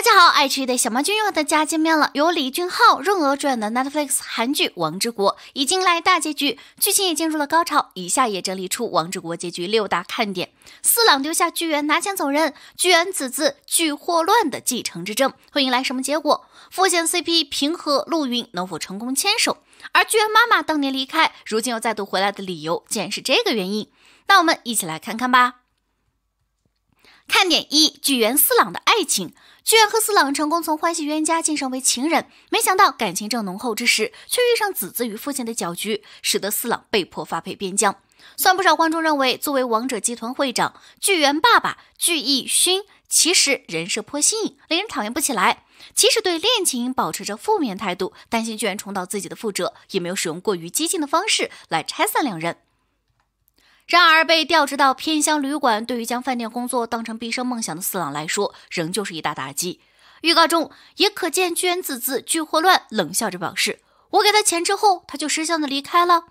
大家好，爱吃的小猫君又和大家见面了。由李俊昊、任娥主演的 Netflix 韩剧《王之国》已经来大结局，剧情也进入了高潮。以下也整理出《王之国》结局六大看点：四郎丢下巨源拿钱走人，巨源子次巨祸乱的继承之争会迎来什么结果？复线 CP 平和陆云能否成功牵手？而巨源妈妈当年离开，如今又再度回来的理由竟然是这个原因。那我们一起来看看吧。看点一：巨源四郎的爱情。巨源和四郎成功从欢喜冤家晋升为情人，没想到感情正浓厚之时，却遇上子子与父亲的搅局，使得四郎被迫发配边疆。算不少观众认为，作为王者集团会长巨源爸爸巨义勋，其实人设颇新颖，令人讨厌不起来。即使对恋情保持着负面态度，担心巨然重蹈自己的覆辙，也没有使用过于激进的方式来拆散两人。然而，被调职到偏乡旅馆，对于将饭店工作当成毕生梦想的四郎来说，仍旧是一大打击。预告中也可见，娟子自居霍乱，冷笑着表示：“我给他钱之后，他就识相的离开了，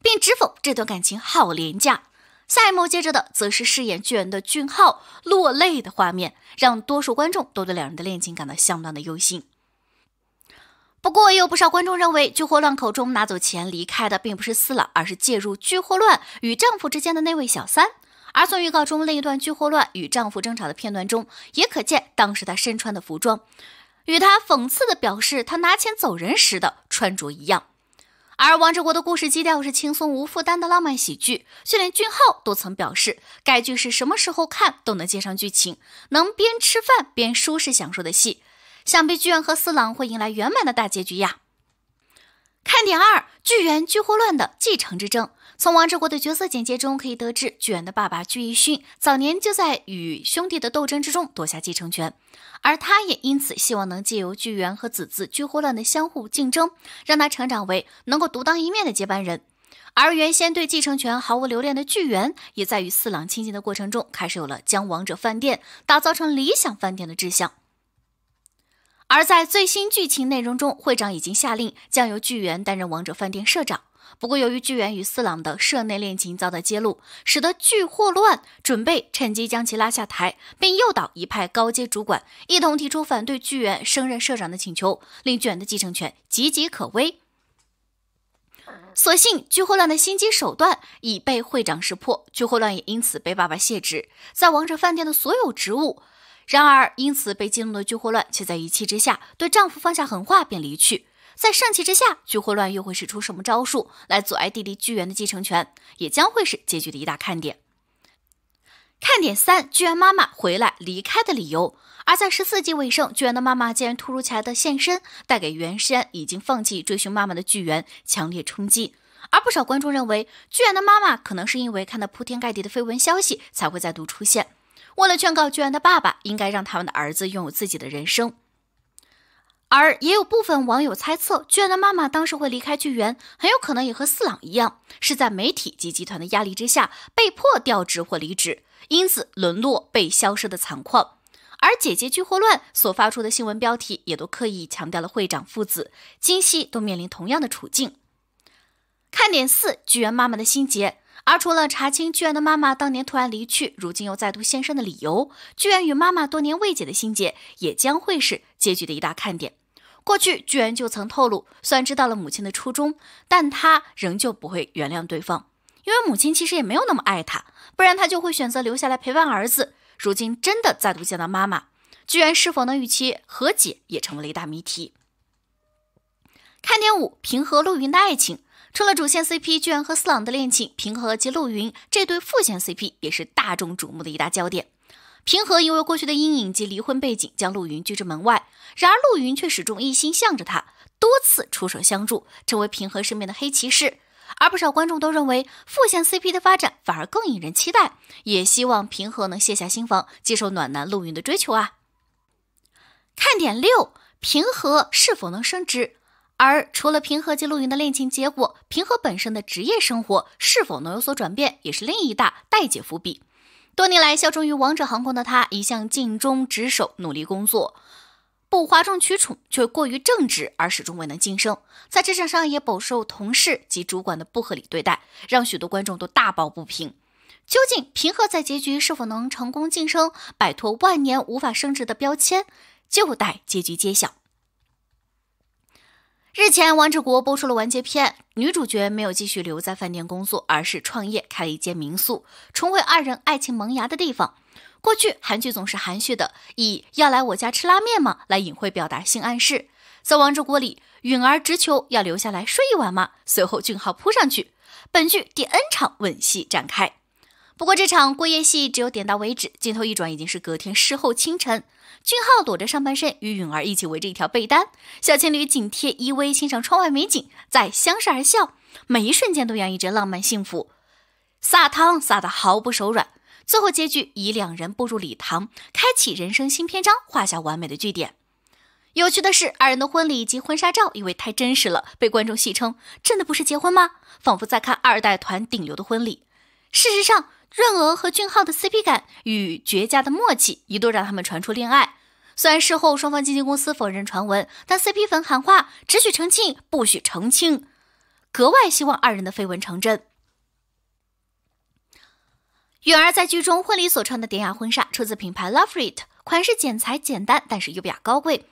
并指讽这段感情好廉价。”下一幕接着的，则是饰演巨人的俊浩落泪的画面，让多数观众都对两人的恋情感到相当的忧心。不过也有不少观众认为，聚霍乱口中拿走钱离开的并不是四老，而是介入聚霍乱与丈夫之间的那位小三。而从预告中那一段聚霍乱与丈夫争吵的片段中，也可见当时她身穿的服装，与她讽刺的表示她拿钱走人时的穿着一样。而王哲国的故事基调是轻松无负担的浪漫喜剧，就连俊浩都曾表示，该剧是什么时候看都能接上剧情，能边吃饭边舒适享受的戏。想必巨源和四郎会迎来圆满的大结局呀。看点二：巨源、巨霍乱的继承之争。从王志国的角色简介中可以得知，巨源的爸爸巨义勋早年就在与兄弟的斗争之中夺下继承权，而他也因此希望能借由巨源和子子巨霍乱的相互竞争，让他成长为能够独当一面的接班人。而原先对继承权毫无留恋的巨源，也在与四郎亲近的过程中，开始有了将王者饭店打造成理想饭店的志向。而在最新剧情内容中，会长已经下令，将由巨源担任王者饭店社长。不过，由于巨源与四郎的社内恋情遭到揭露，使得巨祸乱准备趁机将其拉下台，并诱导一派高阶主管一同提出反对巨源升任社长的请求，令巨源的继承权岌岌可危。所幸巨祸乱的心机手段已被会长识破，巨祸乱也因此被爸爸卸职，在王者饭店的所有职务。然而，因此被激怒的巨祸乱却在一气之下对丈夫放下狠话，便离去。在盛气之下，巨祸乱又会使出什么招数来阻碍弟弟巨猿的继承权，也将会是结局的一大看点。看点三：巨猿妈妈回来离开的理由。而在十四季尾声，巨猿的妈妈竟然突如其来的现身，带给原先已经放弃追寻妈妈的巨猿强烈冲击。而不少观众认为，巨猿的妈妈可能是因为看到铺天盖地的绯闻消息，才会再度出现。为了劝告巨源的爸爸，应该让他们的儿子拥有自己的人生。而也有部分网友猜测，巨源的妈妈当时会离开巨源，很有可能也和四郎一样，是在媒体及集团的压力之下被迫调职或离职，因此沦落被消失的惨况。而姐姐聚祸乱所发出的新闻标题也都刻意强调了会长父子今夕都面临同样的处境。看点四：巨源妈妈的心结。而除了查清居然的妈妈当年突然离去，如今又再度现身的理由，居然与妈妈多年未解的心结，也将会是结局的一大看点。过去居然就曾透露，虽然知道了母亲的初衷，但他仍旧不会原谅对方，因为母亲其实也没有那么爱他，不然他就会选择留下来陪伴儿子。如今真的再度见到妈妈，居然是否能与其和解，也成为了一大谜题。看点五：平和陆云的爱情。除了主线 CP 居然和四郎的恋情，平和及陆云这对副线 CP 也是大众瞩目的一大焦点。平和因为过去的阴影及离婚背景，将陆云拒之门外。然而陆云却始终一心向着他，多次出手相助，成为平和身边的黑骑士。而不少观众都认为副线 CP 的发展反而更引人期待，也希望平和能卸下心防，接受暖男陆云的追求啊。看点六：平和是否能升职？而除了平和及陆云的恋情结果，平和本身的职业生活是否能有所转变，也是另一大待解伏笔。多年来效忠于王者航空的他，一向尽忠职守，努力工作，不哗众取宠，却过于正直，而始终未能晋升。在职场上也饱受同事及主管的不合理对待，让许多观众都大抱不平。究竟平和在结局是否能成功晋升，摆脱万年无法升职的标签，就待结局揭晓。日前，王志国播出了完结篇，女主角没有继续留在饭店工作，而是创业开了一间民宿，重回二人爱情萌芽的地方。过去韩剧总是含蓄的以“要来我家吃拉面吗”来隐晦表达性暗示，在王志国里，允儿直求要留下来睡一晚吗？随后俊浩扑上去，本剧第 n 场吻戏展开。不过这场过夜戏只有点到为止，镜头一转已经是隔天事后清晨，俊浩裸着上半身与允儿一起围着一条被单，小情侣紧贴依偎，欣赏窗外美景，在相视而笑，每一瞬间都洋溢着浪漫幸福。撒糖撒得毫不手软，最后结局以两人步入礼堂，开启人生新篇章，画下完美的句点。有趣的是，二人的婚礼以及婚纱照因为太真实了，被观众戏称真的不是结婚吗？仿佛在看二代团顶流的婚礼。事实上。润娥和俊昊的 CP 感与绝佳的默契一度让他们传出恋爱。虽然事后双方经纪公司否认传闻，但 CP 粉喊话只许澄清不许澄清，格外希望二人的绯闻成真。允儿在剧中婚礼所穿的典雅婚纱出自品牌 Love It，款式剪裁简单，但是优雅高贵，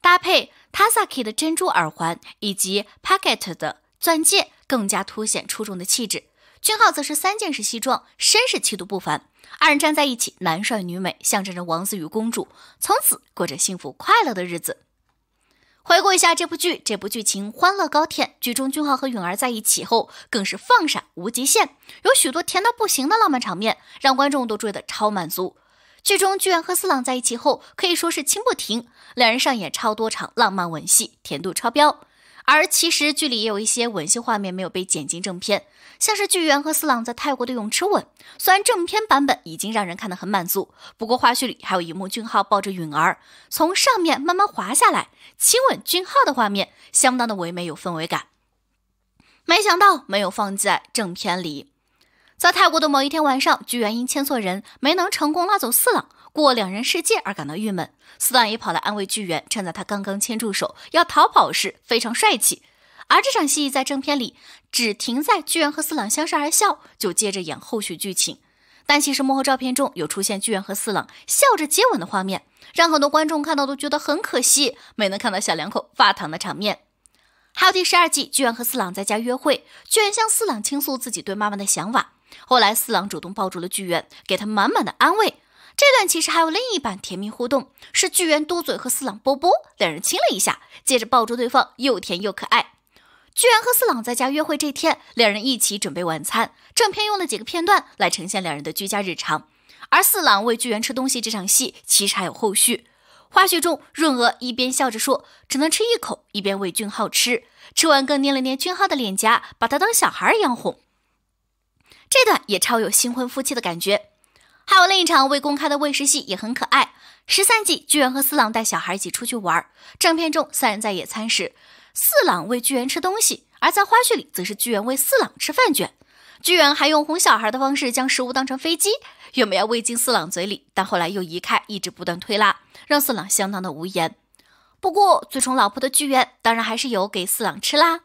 搭配 Tasaki 的珍珠耳环以及 p a c k e t 的钻戒，更加凸显出众的气质。俊浩则是三件式西装，绅士气度不凡。二人站在一起，男帅女美，象征着王子与公主，从此过着幸福快乐的日子。回顾一下这部剧，这部剧情欢乐高甜。剧中俊浩和允儿在一起后，更是放闪无极限，有许多甜到不行的浪漫场面，让观众都追得超满足。剧中居然和四郎在一起后，可以说是亲不停，两人上演超多场浪漫吻戏，甜度超标。而其实剧里也有一些吻戏画面没有被剪进正片，像是剧源和四郎在泰国的泳池吻。虽然正片版本已经让人看得很满足，不过花絮里还有一幕俊浩抱着允儿从上面慢慢滑下来亲吻俊浩的画面，相当的唯美有氛围感。没想到没有放在正片里。在泰国的某一天晚上，剧然因签错人没能成功拉走四郎。过两人世界而感到郁闷，四郎也跑来安慰巨猿。趁在他刚刚牵住手要逃跑时，非常帅气。而这场戏在正片里只停在巨猿和四郎相视而笑，就接着演后续剧情。但其实幕后照片中有出现巨猿和四郎笑着接吻的画面，让很多观众看到都觉得很可惜，没能看到小两口发糖的场面。还有第十二季，巨猿和四郎在家约会，巨猿向四郎倾诉自己对妈妈的想法，后来四郎主动抱住了巨猿，给他满满的安慰。这段其实还有另一版甜蜜互动，是巨源嘟嘴和四郎波波两人亲了一下，接着抱住对方，又甜又可爱。巨然和四郎在家约会这天，两人一起准备晚餐。正片用了几个片段来呈现两人的居家日常，而四郎喂巨源吃东西这场戏其实还有后续。花絮中，润娥一边笑着说只能吃一口，一边喂俊浩吃，吃完更捏了捏俊浩的脸颊，把他当小孩一样哄。这段也超有新婚夫妻的感觉。还有另一场未公开的喂食戏也很可爱。十三集居然和四郎带小孩一起出去玩。正片中，三人在野餐时，四郎喂巨人吃东西；而在花絮里，则是巨人喂四郎吃饭卷。巨人还用哄小孩的方式将食物当成飞机，有没有喂进四郎嘴里？但后来又移开，一直不断推拉，让四郎相当的无言。不过最宠老婆的巨猿当然还是有给四郎吃啦。